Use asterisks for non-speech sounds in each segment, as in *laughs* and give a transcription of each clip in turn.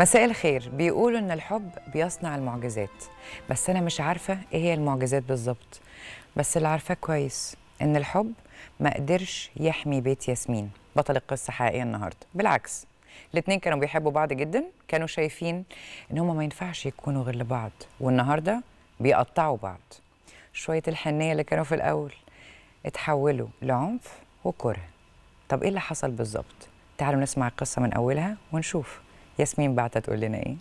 مساء الخير بيقولوا ان الحب بيصنع المعجزات بس انا مش عارفه ايه هي المعجزات بالظبط بس اللي عارفاه كويس ان الحب ما قدرش يحمي بيت ياسمين بطل القصه حقيقيه النهارده بالعكس الاتنين كانوا بيحبوا بعض جدا كانوا شايفين ان هما ما ينفعش يكونوا غير لبعض والنهارده بيقطعوا بعض شويه الحنيه اللي كانوا في الاول اتحولوا لعنف وكره طب ايه اللي حصل بالظبط تعالوا نسمع القصه من اولها ونشوف ياسمين بعتها تقول لنا ايه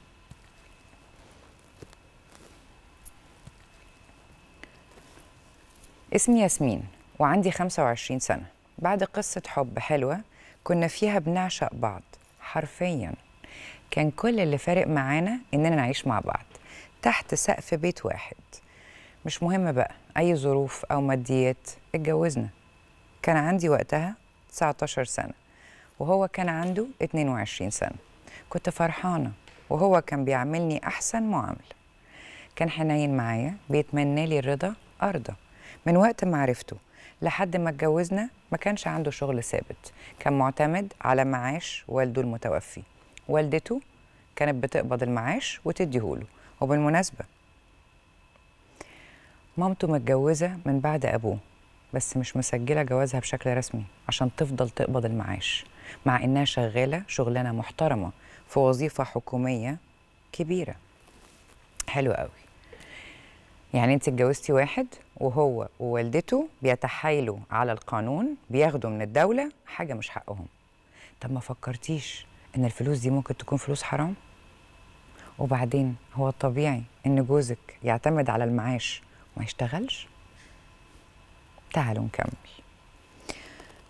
اسمي ياسمين وعندي 25 سنة بعد قصة حب حلوة كنا فيها بنعشق بعض حرفيا كان كل اللي فارق معانا إننا نعيش مع بعض تحت سقف بيت واحد مش مهم بقى أي ظروف أو ماديات اتجوزنا كان عندي وقتها 19 سنة وهو كان عنده 22 سنة كنت فرحانة وهو كان بيعملني أحسن معاملة كان حنين معايا بيتمنى لي الرضا أرضى من وقت ما عرفته لحد ما اتجوزنا ما كانش عنده شغل ثابت كان معتمد على معاش والده المتوفي والدته كانت بتقبض المعاش وتديهوله وبالمناسبة مامته متجوزة من بعد أبوه بس مش مسجلة جوازها بشكل رسمي عشان تفضل تقبض المعاش مع إنها شغالة شغلانة محترمة في وظيفه حكوميه كبيره حلو قوي يعني انت اتجوزتي واحد وهو ووالدته بيتحايلوا على القانون بياخدوا من الدوله حاجه مش حقهم طب ما فكرتيش ان الفلوس دي ممكن تكون فلوس حرام وبعدين هو الطبيعي ان جوزك يعتمد على المعاش وما يشتغلش تعالوا نكمل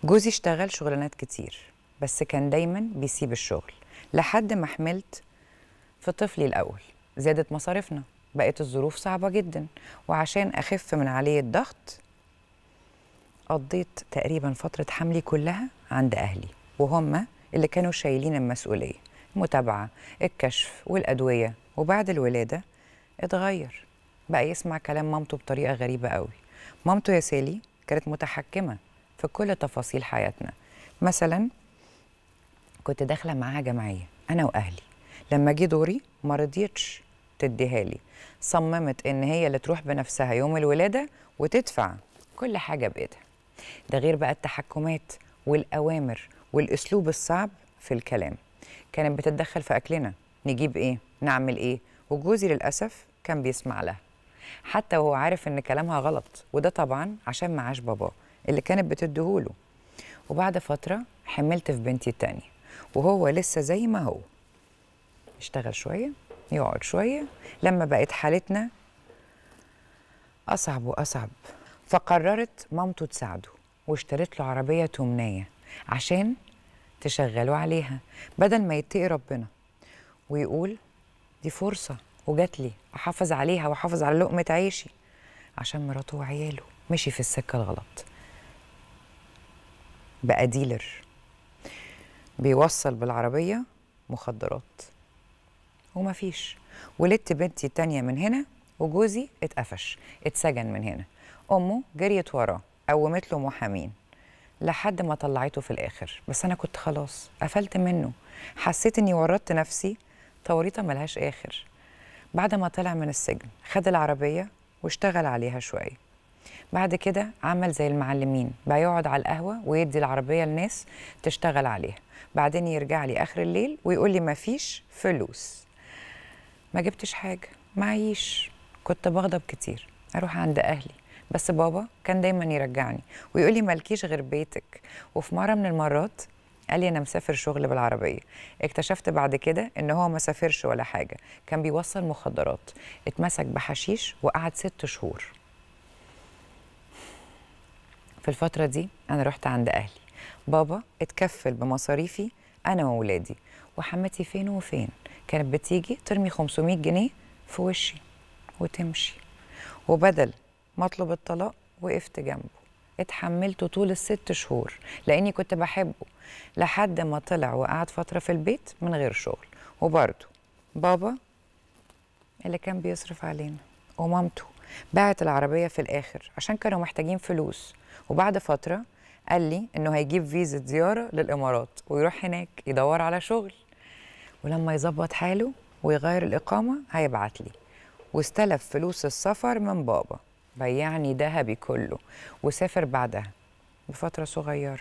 جوزي اشتغل شغلانات كتير بس كان دايما بيسيب الشغل لحد ما حملت في طفلي الأول زادت مصاريفنا بقت الظروف صعبة جدا وعشان أخف من عليه الضغط قضيت تقريبا فترة حملي كلها عند أهلي وهم اللي كانوا شايلين المسؤولية المتابعة الكشف والأدوية وبعد الولادة اتغير بقى يسمع كلام مامته بطريقة غريبة قوي مامته يا سالي كانت متحكمة في كل تفاصيل حياتنا مثلا كنت داخله معاها جمعيه انا واهلي لما جه دوري ما رضيتش تديها لي صممت ان هي اللي تروح بنفسها يوم الولاده وتدفع كل حاجه بايدها ده غير بقى التحكمات والاوامر والاسلوب الصعب في الكلام كانت بتتدخل في اكلنا نجيب ايه نعمل ايه وجوزي للاسف كان بيسمع لها حتى وهو عارف ان كلامها غلط وده طبعا عشان معاش باباه اللي كانت بتديهوله وبعد فتره حملت في بنتي التانيه وهو لسه زي ما هو يشتغل شويه يقعد شويه لما بقت حالتنا اصعب واصعب فقررت مامته تساعده واشترت له عربيه تمنيه عشان تشغله عليها بدل ما يتقي ربنا ويقول دي فرصه وجات لي احافظ عليها واحافظ على لقمه عيشي عشان مراته وعياله مشي في السكه الغلط بقى ديلر بيوصل بالعربية مخدرات ومفيش ولدت بنتي التانية من هنا وجوزي اتقفش اتسجن من هنا أمه جريت وراه قومت له محامين لحد ما طلعته في الآخر بس أنا كنت خلاص قفلت منه حسيت إني ورطت نفسي توريطة ملهاش آخر بعد ما طلع من السجن خد العربية واشتغل عليها شوية بعد كده عمل زي المعلمين بقى يقعد على القهوه ويدي العربيه لناس تشتغل عليها بعدين يرجع لي اخر الليل ويقول لي مفيش فلوس ما جبتش حاجه معيش كنت بغضب كتير اروح عند اهلي بس بابا كان دايما يرجعني ويقول لي مالكيش غير بيتك وفي مره من المرات قال لي انا مسافر شغل بالعربيه اكتشفت بعد كده ان هو ما سافرش ولا حاجه كان بيوصل مخدرات اتمسك بحشيش وقعد ست شهور في الفترة دي أنا رحت عند أهلي بابا اتكفل بمصاريفي أنا وولادي وحماتي فين وفين كانت بتيجي ترمي 500 جنيه في وشي وتمشي وبدل ما أطلب الطلاق وقفت جنبه اتحملته طول الست شهور لأني كنت بحبه لحد ما طلع وقعد فترة في البيت من غير شغل وبرده بابا اللي كان بيصرف علينا ومامته باعت العربية في الآخر عشان كانوا محتاجين فلوس وبعد فتره قال لي انه هيجيب فيزا زياره للامارات ويروح هناك يدور على شغل ولما يظبط حاله ويغير الاقامه هيبعت لي واستلف فلوس السفر من بابا بيعني ذهبي كله وسافر بعدها بفتره صغيره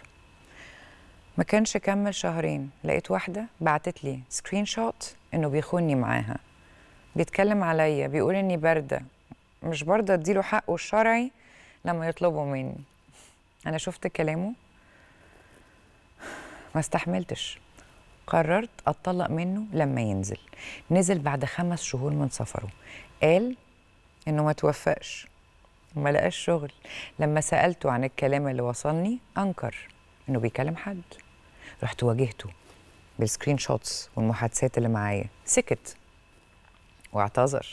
ما كانش كمل شهرين لقيت واحده بعتت لي سكرين شوت انه بيخوني معاها بيتكلم عليا بيقول اني بارده مش برضه اديله حقه الشرعي لما يطلبه مني انا شفت كلامه ما استحملتش قررت اتطلق منه لما ينزل نزل بعد خمس شهور من سفره قال انه ما توفقش ما لقاش شغل لما سالته عن الكلام اللي وصلني انكر انه بيكلم حد رحت واجهته بالسكرين شوتس والمحادثات اللي معايا سكت واعتذر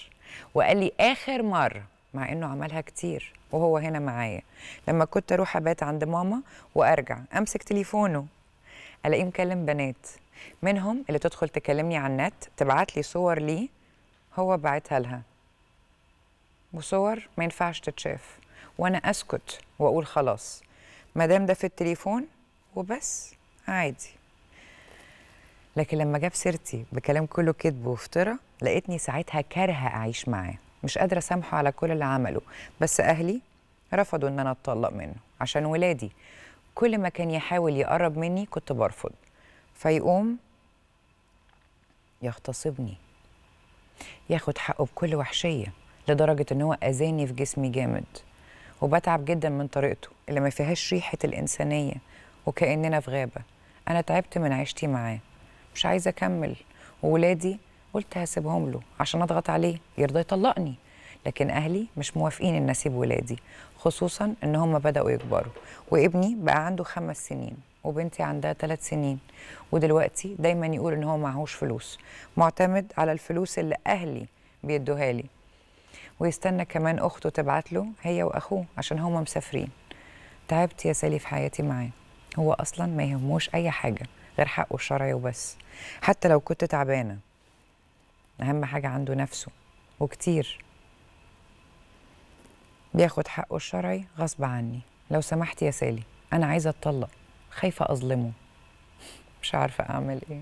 وقال لي اخر مره مع انه عملها كتير وهو هنا معايا لما كنت اروح ابات عند ماما وارجع امسك تليفونه الاقيه مكلم بنات منهم اللي تدخل تكلمني على النت تبعت لي صور ليه هو بعتها لها وصور ما ينفعش تتشاف وانا اسكت واقول خلاص ما دام ده في التليفون وبس عادي لكن لما جاب سيرتي بكلام كله كذب وافتراء لقيتني ساعتها كارهه اعيش معاه مش قادره اسامحه على كل اللي عمله بس اهلي رفضوا ان انا اتطلق منه عشان ولادي كل ما كان يحاول يقرب مني كنت برفض فيقوم يغتصبني ياخد حقه بكل وحشيه لدرجه ان هو اذاني في جسمي جامد وبتعب جدا من طريقته اللي ما فيهاش ريحه الانسانيه وكاننا في غابه انا تعبت من عيشتي معاه مش عايزه اكمل وولادي قلت هسيبهم له عشان اضغط عليه يرضى يطلقني لكن اهلي مش موافقين ان اسيب ولادي خصوصا ان هم بداوا يكبروا وابني بقى عنده خمس سنين وبنتي عندها ثلاث سنين ودلوقتي دايما يقول ان هو معهوش فلوس معتمد على الفلوس اللي اهلي بيدوها لي ويستنى كمان اخته تبعت له هي واخوه عشان هما مسافرين تعبت يا سالي في حياتي معاه هو اصلا ما يهموش اي حاجه غير حقه الشرعي وبس حتى لو كنت تعبانه اهم حاجه عنده نفسه وكتير بياخد حقه الشرعي غصب عني لو سمحت يا سالي انا عايزه اتطلق خايفه اظلمه مش عارفه اعمل ايه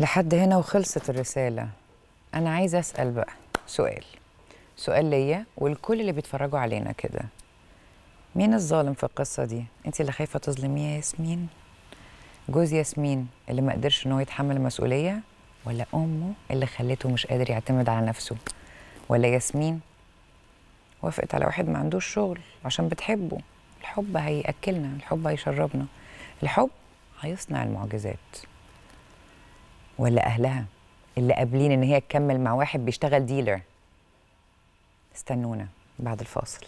لحد هنا وخلصت الرساله انا عايزه اسال بقى سؤال سؤال ليا والكل اللي بيتفرجوا علينا كده مين الظالم في القصه دي انت اللي خايفه تظلميه يا ياسمين جوز ياسمين اللي ما قدرش ان هو يتحمل المسؤوليه ولا امه اللي خلته مش قادر يعتمد على نفسه ولا ياسمين وافقت على واحد ما عندوش شغل عشان بتحبه الحب هياكلنا الحب هيشربنا الحب هيصنع المعجزات ولا اهلها اللي قابلين ان هي تكمل مع واحد بيشتغل ديلر استنونا بعد الفاصل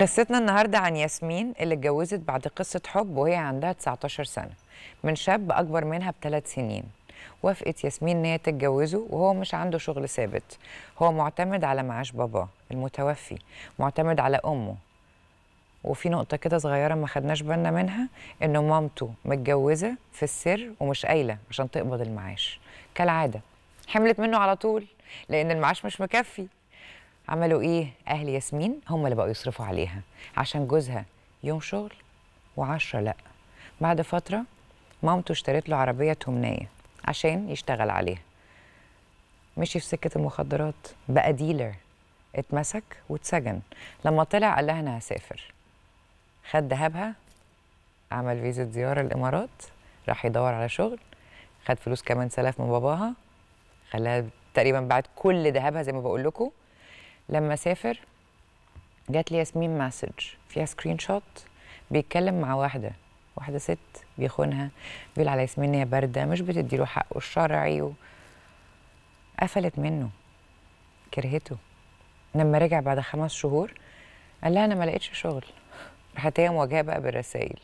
قصتنا النهارده عن ياسمين اللي اتجوزت بعد قصه حب وهي عندها 19 سنه من شاب اكبر منها بثلاث سنين وافقت ياسمين ان هي تتجوزه وهو مش عنده شغل ثابت هو معتمد على معاش باباه المتوفي معتمد على امه وفي نقطه كده صغيره ما خدناش بالنا منها انه مامته متجوزه في السر ومش قايله عشان تقبض المعاش كالعاده حملت منه على طول لان المعاش مش مكفي عملوا ايه اهل ياسمين هم اللي بقوا يصرفوا عليها عشان جوزها يوم شغل وعشرة لا بعد فترة مامته اشترت له عربية تمنية عشان يشتغل عليها مشي في سكة المخدرات بقى ديلر اتمسك واتسجن لما طلع قال لها انا هسافر خد ذهبها عمل فيزا زيارة الإمارات راح يدور على شغل خد فلوس كمان سلف من باباها خلاها تقريبا بعد كل ذهبها زي ما بقول لكم لما سافر جات لي ياسمين مسج فيها سكرين شوت بيتكلم مع واحده واحده ست بيخونها بيقول على ياسمين هي بارده مش بتدي له حقه الشرعي و... قفلت منه كرهته لما رجع بعد خمس شهور قال لها انا ما لقيتش شغل راحت هي مواجهه بقى بالرسائل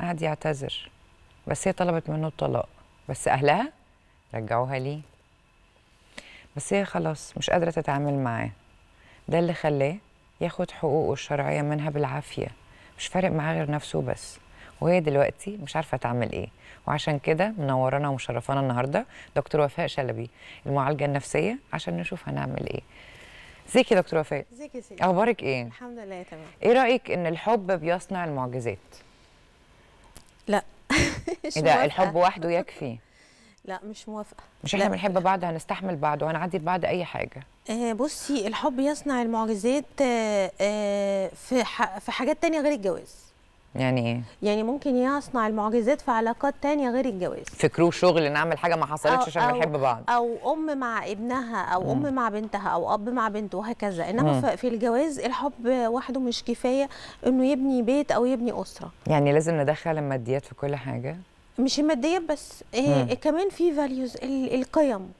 قعد يعتذر بس هي طلبت منه الطلاق بس اهلها رجعوها ليه بس هي خلاص مش قادره تتعامل معاه ده اللي خلاه ياخد حقوقه الشرعيه منها بالعافيه مش فارق معاه غير نفسه بس وهي دلوقتي مش عارفه تعمل ايه وعشان كده منورانا ومشرفانا النهارده دكتور وفاء شلبي المعالجه النفسيه عشان نشوف هنعمل ايه ازيك يا دكتور وفاء ازيك يا سيدي اخبارك ايه الحمد لله تمام ايه رايك ان الحب بيصنع المعجزات لا *laughs* إيه ده الحب وحده يكفي لا مش موافقه مش احنا بنحب بعض هنستحمل بعض وهنعدي بعض اي حاجه آه، بصي الحب يصنع المعجزات آه، آه، في في حاجات تانية غير الجواز يعني ايه يعني ممكن يصنع المعجزات في علاقات تانية غير الجواز فكروا شغل نعمل حاجه ما حصلتش عشان بنحب بعض او ام مع ابنها او م. ام مع بنتها او اب مع بنته وهكذا انما م. في الجواز الحب وحده مش كفايه انه يبني بيت او يبني اسره يعني لازم ندخل الماديات في كل حاجه مش ماديا بس إيه،, إيه كمان في فاليوز القيم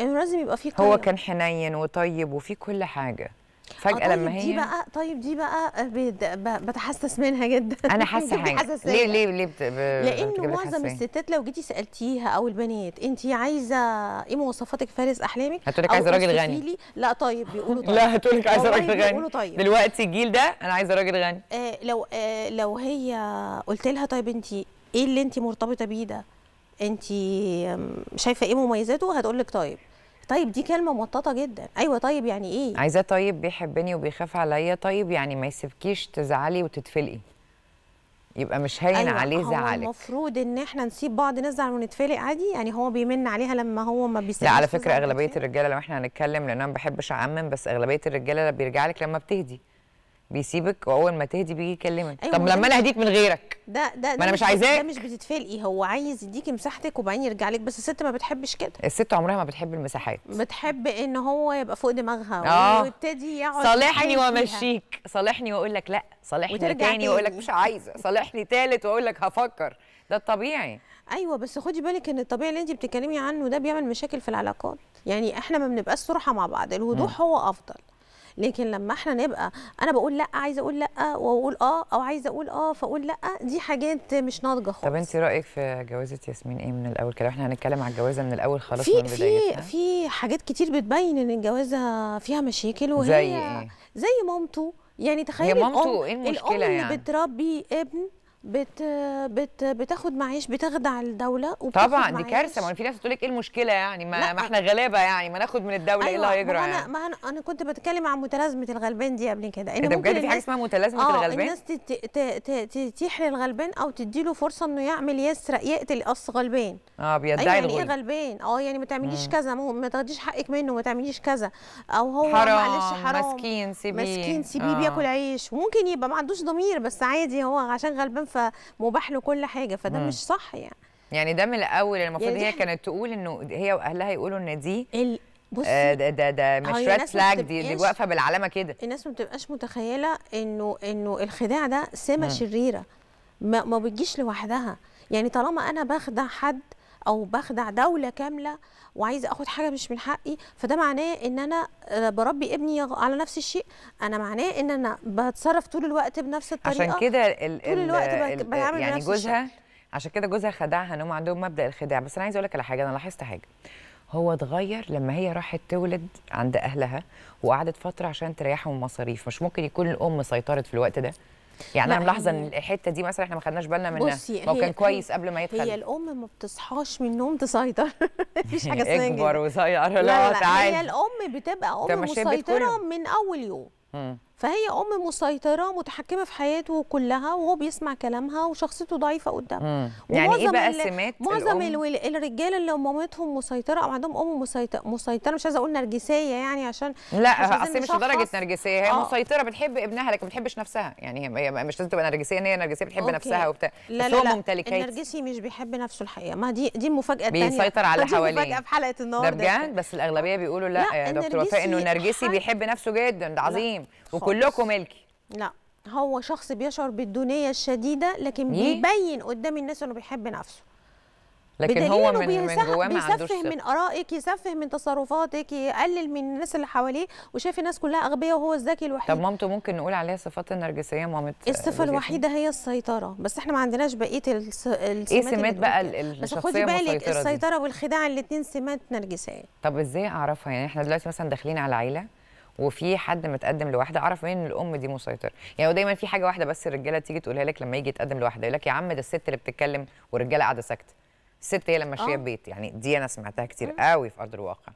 انه لازم يبقى في قيم هو كان حنين وطيب وفي كل حاجه فجاه آه، طيب لما هي دي بقى طيب دي بقى آه، بتحسس منها جدا انا *laughs* حاسه حاجه ليه ليه ليه بت... ب... لانه معظم الستات لو جيتي سالتيها او البنات انت عايزه ايه مواصفاتك فارس احلامك هتقول لك عايزه راجل غني لا طيب بيقولوا *laughs* طيب لا هتقول لك عايزه راجل غني طيب. دلوقتي الجيل ده انا عايزه راجل غني آه لو آه لو هي قلت لها طيب انت ايه اللي انت مرتبطه بيه ده انت شايفه ايه مميزاته هتقول لك طيب طيب دي كلمه مطاطه جدا ايوه طيب يعني ايه عايزاه طيب بيحبني وبيخاف عليا طيب يعني ما يسيبكيش تزعلي وتتفلقي يبقى مش هين أيوة عليه زعلك هو المفروض ان احنا نسيب بعض نزعل ونتفلق عادي يعني هو بيمن عليها لما هو ما بيسيبش لا على فكره اغلبيه الرجاله لو احنا هنتكلم لان انا ما بحبش اعمم بس اغلبيه الرجاله بيرجع لك لما بتهدي بيسيبك واول ما تهدي بيجي يكلمك أيوة طب لما انا اهديك من غيرك ده ده ما انا مش عايزاه ده مش بتتفلقي هو عايز يديكي مساحتك وبعدين يرجع لك بس الست ما بتحبش كده الست عمرها ما بتحب المساحات بتحب ان هو يبقى فوق دماغها آه. ويبتدي يقعد صالحني وامشيك صالحني واقول لك لا صالحني تاني واقول لك مش عايزه صالحني تالت واقول لك هفكر ده الطبيعي ايوه بس خدي بالك ان الطبيعي اللي انت بتتكلمي عنه ده بيعمل مشاكل في العلاقات يعني احنا ما بنبقاش صراحه مع بعض الوضوح م. هو افضل لكن لما احنا نبقى انا بقول لا عايزه اقول لا واقول اه او عايزه اقول اه فاقول لا دي حاجات مش ناضجه خالص طب انت رايك في جوازه ياسمين ايه من الاول كده احنا هنتكلم على الجوازه من الاول خلاص في من بدايتها في في حاجات كتير بتبين ان الجوازه فيها مشاكل وهي زي ايه زي مامته يعني تخيل الام ايه المشكله الام اللي يعني؟ بتربي ابن بت بت بتاخد معيش بتخدع الدوله طبعا دي كارثه ما في ناس تقول لك ايه المشكله يعني ما, ما احنا غلابه يعني ما ناخد من الدوله أيوة. ايه اللي أيوة. هيجرى يعني ما انا انا كنت بتكلم عن متلازمه الغلبان دي قبل كده ان إيه بجد في حاجه اسمها متلازمه آه الغلبان الناس تتيح للغلبان او تدي له فرصه انه يعمل يسرق يقتل اصل غلبان اه بيدعي أيوة يعني ايه غلبان اه يعني ما تعمليش كذا ما تاخديش حقك منه ما تعمليش كذا او هو حرام معلش حرام مسكين سيبيه مسكين سيبيه آه. بياكل عيش وممكن يبقى ما عندوش ضمير بس عادي هو عشان غلبان فمباح له كل حاجه فده مم. مش صح يعني يعني ده من الاول المفروض يعني هي كانت تقول انه هي واهلها يقولوا ان دي ال... بصي آه، ده ده ده مش ريد فلاج دي اللي واقفه بالعلامه كده الناس ما بتبقاش متخيله انه انه الخداع ده سمه شريره ما, ما بتجيش لوحدها يعني طالما انا بخدع حد او بخدع دوله كامله وعايزه اخد حاجه مش من حقي فده معناه ان انا آه، بربي ابني على نفس الشيء انا معناه ان انا بتصرف طول الوقت بنفس الطريقه عشان كده طول الوقت بعمل يعني جوزها عشان كده جوزها خدعها ان هم عندهم مبدا الخداع بس انا عايزه اقول لك على حاجه انا لاحظت حاجه هو اتغير لما هي راحت تولد عند اهلها وقعدت فتره عشان تريحهم مصاريف مش ممكن يكون الام سيطرت في الوقت ده يعني انا ملاحظه ان الحته دي مثلا احنا ما خدناش بالنا منها هو كان كويس قبل ما يدخل هي الام ما بتصحاش من النوم تسيطر *laughs* مفيش حاجه اسمها اكبر وسيطر لا, لا, لا هي الام بتبقى ام مسيطره من اول يوم فهي ام مسيطره متحكمه في حياته كلها وهو بيسمع كلامها وشخصيته ضعيفه قدامها يعني ايه بقى سمات معظم الرجاله اللي مامتهم مسيطره او عندهم ام مسيطره مش عايزه اقول نرجسيه يعني عشان لا اصل مش لدرجه نرجسيه هي آه. مسيطره بتحب ابنها لكن ما بتحبش نفسها يعني هي مش لازم تبقى نرجسيه ان هي نرجسيه بتحب أوكي. نفسها وبتاع لا لا, لا. النرجسي مش بيحب نفسه الحقيقه ما دي دي المفاجاه الثانيه بيسيطر على اللي حواليه مفاجاه في حلقه النهارده ده بجد بس الاغلبيه بيقولوا لا, لا يا دكتور وفاء انه النرجسي بيحب نفسه جدا ده عظيم كلكم ملكي لا هو شخص بيشعر بالدونيه الشديده لكن بيبين قدام الناس انه بيحب نفسه لكن هو من من جواه ما عندوش يسفه من ارائك يسفه من تصرفاتك يقلل من الناس اللي حواليه وشايف الناس كلها اغبياء وهو الذكي الوحيد طب مامته ممكن نقول عليها صفات النرجسيه مامت الصفه الوحيده هي السيطره بس احنا ما عندناش بقيه السمات ايه سمات بقى الشخصيه بس خدي بالك السيطره والخداع الاثنين سمات نرجسيه طب ازاي اعرفها يعني احنا دلوقتي مثلا داخلين على عيله وفي حد متقدم لواحده اعرف منين ان الام دي مسيطره يعني ودايما في حاجه واحده بس الرجاله تيجي تقولها لك لما يجي يتقدم لواحده يقول لك يا عم ده الست اللي بتتكلم والرجاله قاعده ساكته الست هي اللي ماشيه البيت آه. يعني دي انا سمعتها كتير قوي في ارض الواقع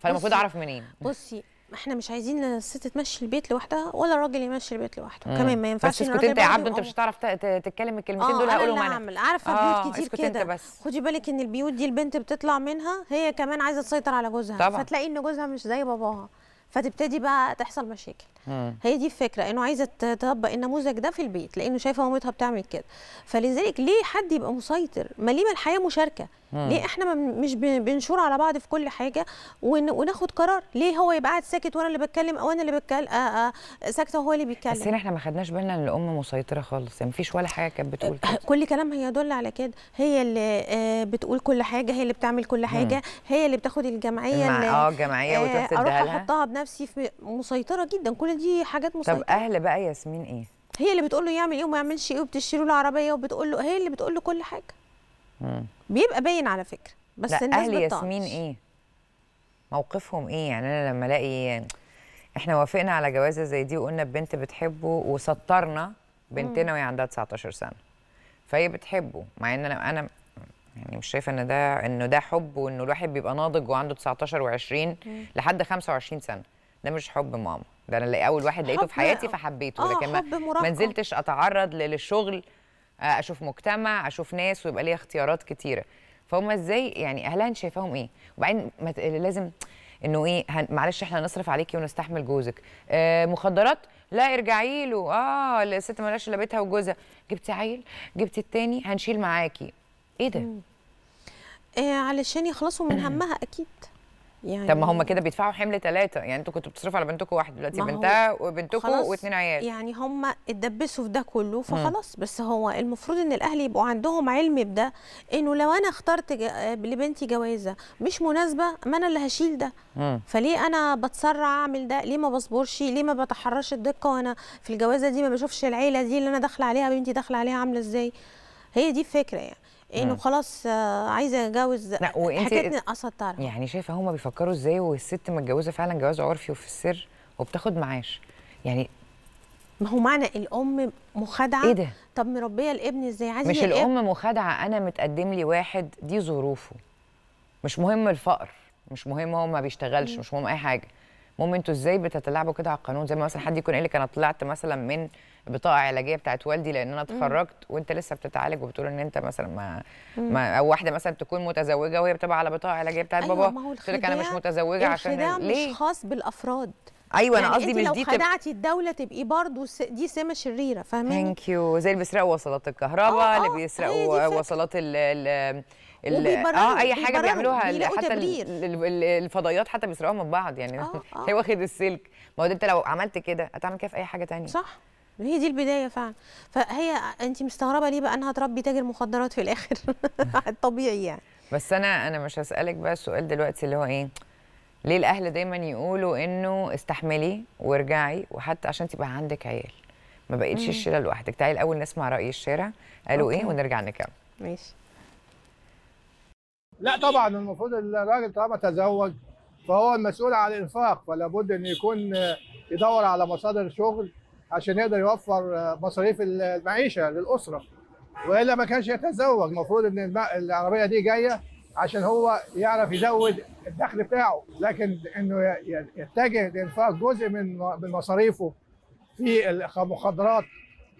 فانا المفروض اعرف منين بصي احنا مش عايزين الست تمشي البيت لوحدها ولا الراجل يمشي البيت لوحده كمان ما ينفعش بس اسكت انت يا عبده انت مش هتعرف تتكلم الكلمتين آه دول هقولهم انا هعمل عارفه آه بيوت كتير كده خدي بالك ان البيوت دي البنت بتطلع منها هي كمان عايزه تسيطر على جوزها طبعا. فتلاقي ان جوزها مش زي باباها فتبتدي بقى تحصل مشاكل مم. هي دي الفكره انه عايزه تطبق النموذج ده في البيت لانه شايفه مامتها بتعمل كده فلذلك ليه حد يبقى مسيطر ما ليه ما الحياه مشاركه مم. ليه احنا مش بنشور على بعض في كل حاجه وناخد قرار ليه هو يبقى قاعد ساكت وانا اللي بتكلم او انا اللي بتكلم آه، آه، ساكته وهو اللي بيتكلم بس احنا ما خدناش بالنا ان الام مسيطره خالص يعني مفيش ولا حاجه كانت بتقول أه، كده. كل كلامها يدل على كده هي اللي بتقول كل حاجه هي اللي بتعمل كل حاجه مم. هي اللي بتاخد الجمعيه اه الجمعيه وتسدها لها نفسي في مسيطره جدا كل دي حاجات مسيطره طب اهل بقى ياسمين ايه هي اللي بتقول له يعمل ايه وما يعملش ايه وبتشتري له عربيه وبتقول له هي اللي بتقول له كل حاجه مم. بيبقى باين على فكره بس لا الناس اهل ياسمين ايه موقفهم ايه يعني انا لما الاقي احنا وافقنا على جوازه زي دي وقلنا البنت بتحبه وسطرنا بنتنا وهي عندها 19 سنه فهي بتحبه مع ان انا انا يعني مش شايفه ان ده انه ده حب وانه الواحد بيبقى ناضج وعنده 19 و20 لحد 25 سنه ده مش حب ماما ده انا اول واحد لقيته في حياتي فحبيته آه لكن ما نزلتش اتعرض للشغل آه، اشوف مجتمع اشوف ناس ويبقى ليا اختيارات كتيره فهم ازاي يعني اهلها شايفاهم ايه وبعدين لازم انه ايه هن... معلش احنا هنصرف عليكي ونستحمل جوزك آه مخدرات لا ارجعي له اه الست مالهاش الا بيتها وجوزها جبتي عيل جبتي التاني هنشيل معاكي ايه ده؟ إيه علشان يخلصوا من *clears throat* همها اكيد يعني طب ما هم كده بيدفعوا حمل ثلاثه يعني انتوا كنتوا بتصرفوا على بنتكم واحد دلوقتي بنتها وبنتكم واثنين عيال يعني هم اتدبسوا في ده كله فخلاص بس هو المفروض ان الاهل يبقوا عندهم علم بده انه لو انا اخترت لبنتي جوازه مش مناسبه ما انا اللي هشيل ده مم. فليه انا بتسرع اعمل ده ليه ما بصبرش ليه ما بتحرش الدقه وانا في الجوازه دي ما بشوفش العيله دي اللي انا داخله عليها بنتي داخله عليها عامله ازاي هي دي الفكره يعني انه خلاص آه، عايزه اتجوز حكايه قصه تعرف يعني شايفه هما بيفكروا ازاي والست متجوزه فعلا جواز عرفي وفي السر وبتاخد معاش يعني ما هو معنى الام مخادعه ايه ده؟ طب مربيه الابن ازاي عايزه مش الام مخادعه انا متقدم لي واحد دي ظروفه مش مهم الفقر مش مهم هو ما بيشتغلش مش مهم اي حاجه المهم انتوا ازاي بتتلاعبوا كده على القانون زي ما مثلا حد يكون قال لك انا طلعت مثلا من بطاقه علاجيه بتاعت والدي لان انا اتخرجت وانت لسه بتتعالج وبتقول ان انت مثلا ما, ما او واحده مثلا تكون متزوجه وهي بتبقى على بطاقه علاجيه بتاعت أيوة بابا قلت لك انا مش متزوجه عشان ليه مش خاص بالافراد ايوه يعني انا قصدي مش دي لو خدعتي الدوله تبقي برضه دي سمه شريره فاهمه ثانك يو زي اللي بيسرقوا وصلات الكهرباء آه، اللي آه، بيسرقوا وصلات ال ال اه اي حاجه بيعملوها حتى الفضائيات حتى بيسرقوها من بعض يعني آه، *laughs* هي واخد السلك ما هو انت لو عملت كده هتعمل كده في اي حاجه ثانيه صح هي دي البدايه فعلا فهي انت مستغربه ليه بقى انها تربي تاجر مخدرات في الاخر *laughs* الطبيعي يعني بس انا انا مش هسالك بقى السؤال دلوقتي اللي هو ايه ليه الاهل دايما يقولوا انه استحملي وارجعي وحتى عشان تبقى عندك عيال ما بقيتش الشيله لوحدك تعالي الاول نسمع راي الشارع قالوا إيه أوكي. ايه ونرجع نكمل ماشي لا طبعا المفروض الراجل طالما تزوج فهو المسؤول عن الانفاق فلا بد ان يكون يدور على مصادر شغل عشان يقدر يوفر آه، مصاريف المعيشه للاسره والا ما كانش يتزوج المفروض ان العربيه دي جايه عشان هو يعرف يزود الدخل بتاعه لكن انه يتجه لانفاق جزء من من مصاريفه في المخدرات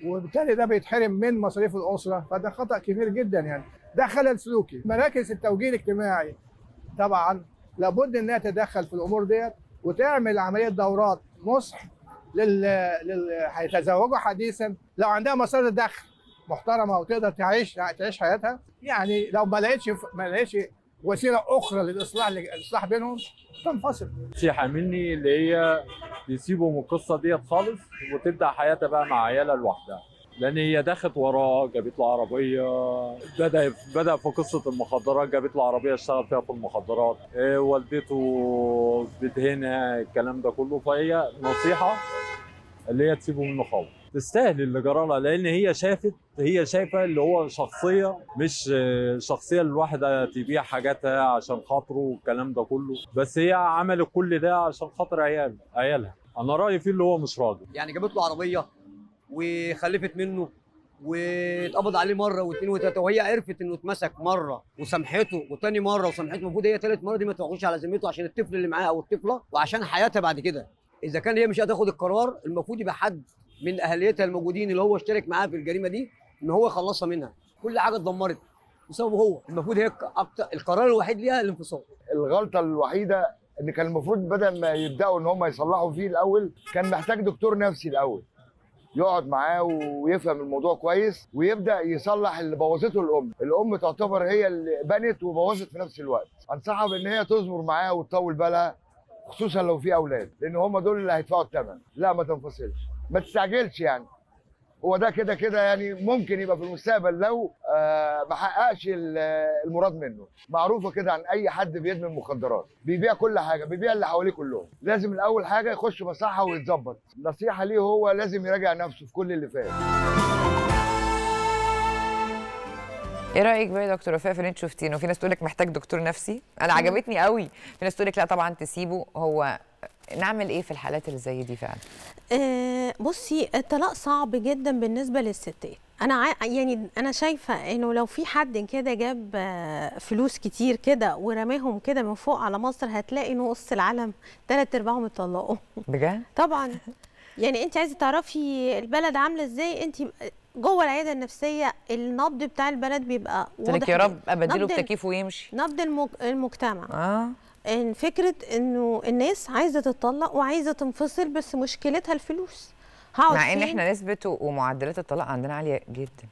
وبالتالي ده بيتحرم من مصاريف الاسره فده خطا كبير جدا يعني ده خلل سلوكي مراكز التوجيه الاجتماعي طبعا لابد انها تتدخل في الامور ديت وتعمل عمليه دورات نصح لل... لل... هيتزوجوا حديثا لو عندها مصادر دخل محترمه وتقدر تعيش تعيش حياتها يعني لو ما لقيتش ما لقيتش وسيله اخرى للاصلاح للاصلاح بينهم تنفصل. نصيحه مني اللي هي يسيبوا من القصه ديت خالص وتبدا حياتها بقى مع عيالها لوحدها. لان هي دخلت وراه جابت له عربيه بدا بدا في قصه المخدرات جابت له عربيه اشتغل فيها في المخدرات إيه، والدته بتهنها الكلام ده كله فهي نصيحه اللي هي تسيبه منه خالص تستاهل اللي جرى لها لان هي شافت هي شايفه اللي هو شخصيه مش شخصيه الواحده تبيع حاجاتها عشان خاطره والكلام ده كله بس هي عملت كل ده عشان خاطر عيال عيالها انا رايي فيه اللي هو مش راضي يعني جابت له عربيه وخلفت منه واتقبض عليه مره واثنين وثلاثه وهي عرفت انه اتمسك مره وسامحته وتاني مره وسامحته المفروض هي ثالث مره دي ما توقعوش على ذمته عشان الطفل اللي معاها او الطفله وعشان حياتها بعد كده اذا كان هي مش هتاخد القرار المفروض يبقى حد من اهليتها الموجودين اللي هو اشترك معاها في الجريمه دي ان هو يخلصها منها كل حاجه اتدمرت بسببه هو المفروض هي القرار الوحيد ليها الانفصال الغلطه الوحيده ان كان المفروض بدل ما يبداوا ان هم يصلحوا فيه الاول كان محتاج دكتور نفسي الاول يقعد معاه ويفهم الموضوع كويس ويبدا يصلح اللي بوظته الام الام تعتبر هي اللي بنت وبوظت في نفس الوقت انصحها بان هي تزمر معاه وتطول بالها خصوصا لو في اولاد لان هم دول اللي هيدفعوا الثمن لا ما تنفصلش ما تستعجلش يعني هو ده كده كده يعني ممكن يبقى في المستقبل لو آه، ما حققش المراد منه معروفه كده عن اي حد بيدمن مخدرات بيبيع كل حاجه بيبيع اللي حواليه كلهم لازم الاول حاجه يخش مصحه ويتظبط نصيحه ليه هو لازم يراجع نفسه في كل اللي فات ايه رايك بقى يا دكتور وفاء في اللي انت شفتيه؟ في ناس تقول لك محتاج دكتور نفسي انا عجبتني قوي في ناس تقول لك لا طبعا تسيبه هو نعمل ايه في الحالات اللي زي دي فعلا آه بصي الطلاق صعب جدا بالنسبه للستات انا يعني انا شايفه انه لو في حد كده جاب آه، فلوس كتير كده ورماهم كده من فوق على مصر هتلاقي نص العالم ثلاث ارباعهم اتطلقوا بجد *laughs* طبعا يعني انت عايزه تعرفي البلد عامله ازاي انت جوه العياده النفسيه النبض بتاع البلد بيبقى واضح يا رب ابدله بتكييف ويمشي نبض المجتمع اه ان فكره انه الناس عايزه تتطلق وعايزه تنفصل بس مشكلتها الفلوس مع ان احنا نسبه ومعدلات الطلاق عندنا عاليه جدا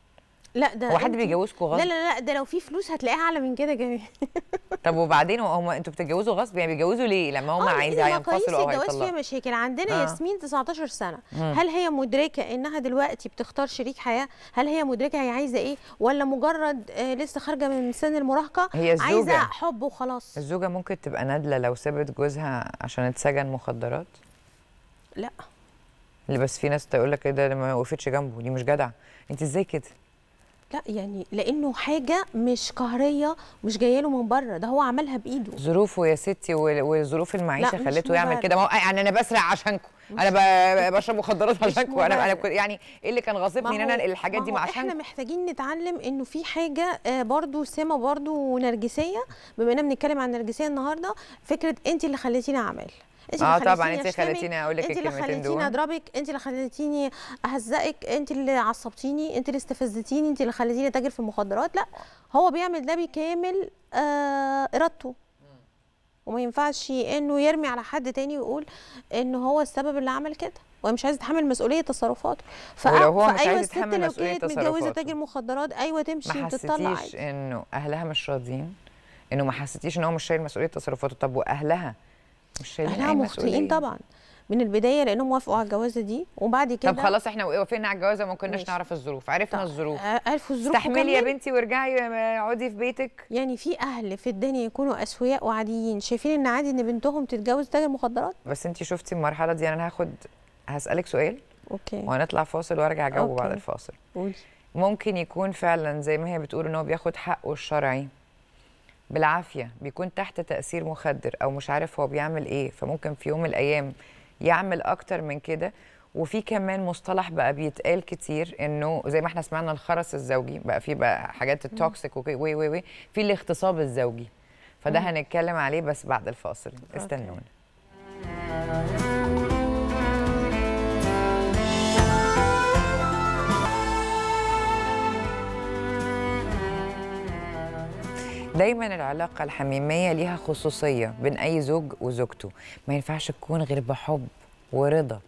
لا ده هو حد بيجوزكوا غصب لا لا لا ده لو في فلوس هتلاقيها اعلى من كده كمان *laughs* طب وبعدين هم انتوا بتتجوزوا غصب يعني بيتجوزوا ليه لما هم آه، عايزين ينفصلوا او الجواز فيها مشاكل عندنا آه. ياسمين 19 سنه مم. هل هي مدركه انها دلوقتي بتختار شريك حياه هل هي مدركه هي عايزه ايه ولا مجرد آه لسه خارجه من سن المراهقه هي الزوجة. عايزه حب وخلاص الزوجه ممكن تبقى نادله لو سابت جوزها عشان اتسجن مخدرات لا اللي بس في ناس تقول لك ايه ده ما وقفتش جنبه دي مش جدع انت ازاي كده لا يعني لانه حاجه مش قهريه مش جايه له من بره ده هو عملها بايده ظروفه يا ستي وظروف المعيشه خلته يعمل كده يعني انا بسرع عشانكم انا بشرب مخدرات عشانكم انا انا يعني ايه اللي كان غاصبني ان انا الحاجات دي عشان احنا محتاجين نتعلم انه في حاجه آه، برضو سمه برضو نرجسيه بما اننا بنتكلم عن النرجسيه النهارده فكره انت اللي خليتيني اعمل اه طبعا انت خلتيني اقول لك الكلمتين دول انت اللي خلتيني اضربك انت اللي خلتيني اهزقك انت اللي عصبتيني انت اللي استفزتيني انت اللي خلتيني اتاجر في المخدرات لا هو بيعمل ده بكامل آه ارادته وما ينفعش انه يرمي على حد تاني ويقول ان هو السبب اللي عمل كده ومش عايز يتحمل مسؤوليه تصرفاته فأ... ولو هو مش عايز يتحمل لو كانت متجوزه تاجر مخدرات ايوه تمشي وتطلع ما حسيتيش انه اهلها مش راضيين انه ما حسيتيش ان هو مش شايل مسؤوليه تصرفاته طب واهلها مش احنا مخطئين طبعا من البدايه لانهم وافقوا على الجوازه دي وبعد كده طب خلاص احنا وافقنا على الجوازه ما كناش نعرف الظروف عرفنا طب. الظروف آه، عرفوا الظروف استحملي يا بنتي وارجعي اقعدي في بيتك يعني في اهل في الدنيا يكونوا اسوياء وعاديين شايفين ان عادي ان بنتهم تتجوز تاجر مخدرات بس انت شفتي المرحله دي انا هاخد هسالك سؤال اوكي وهنطلع فاصل وارجع اجاوبه بعد الفاصل قولي ممكن يكون فعلا زي ما هي بتقول ان هو بياخد حقه الشرعي بالعافيه بيكون تحت تاثير مخدر او مش عارف هو بيعمل ايه فممكن في يوم من الايام يعمل اكتر من كده وفي كمان مصطلح بقى بيتقال كتير انه زي ما احنا سمعنا الخرس الزوجي بقى في بقى حاجات التوكسيك وي وي وي في الاغتصاب الزوجي فده هنتكلم عليه بس بعد الفاصل استنونا دايما العلاقه الحميميه ليها خصوصيه بين اي زوج وزوجته ما ينفعش تكون غير بحب ورضا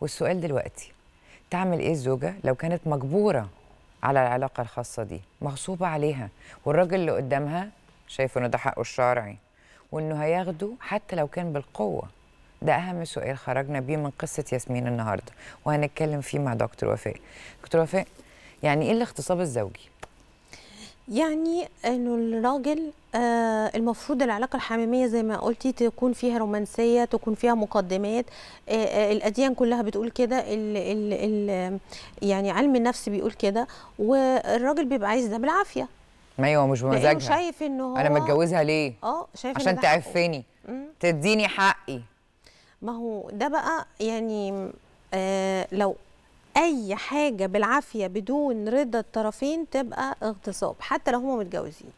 والسؤال دلوقتي تعمل ايه الزوجه لو كانت مجبوره على العلاقه الخاصه دي مغصوبه عليها والراجل اللي قدامها شايف انه ده حقه الشرعي وانه هياخده حتى لو كان بالقوه ده اهم سؤال خرجنا بيه من قصه ياسمين النهارده وهنتكلم فيه مع دكتور وفاء دكتور وفاء يعني ايه الاغتصاب الزوجي يعني انه الراجل آه المفروض العلاقه الحميميه زي ما قلتي تكون فيها رومانسيه تكون فيها مقدمات آه آه الاديان كلها بتقول كده ال ال ال يعني علم النفس بيقول كده والراجل بيبقى عايز ده بالعافيه ما ايوه مش بمزاجها شايف ان هو انا متجوزها ليه اه شايف عشان تعفني تديني حقي ما هو ده بقى يعني آه لو اي حاجه بالعافيه بدون رضا الطرفين تبقى اغتصاب حتى لو هما متجوزين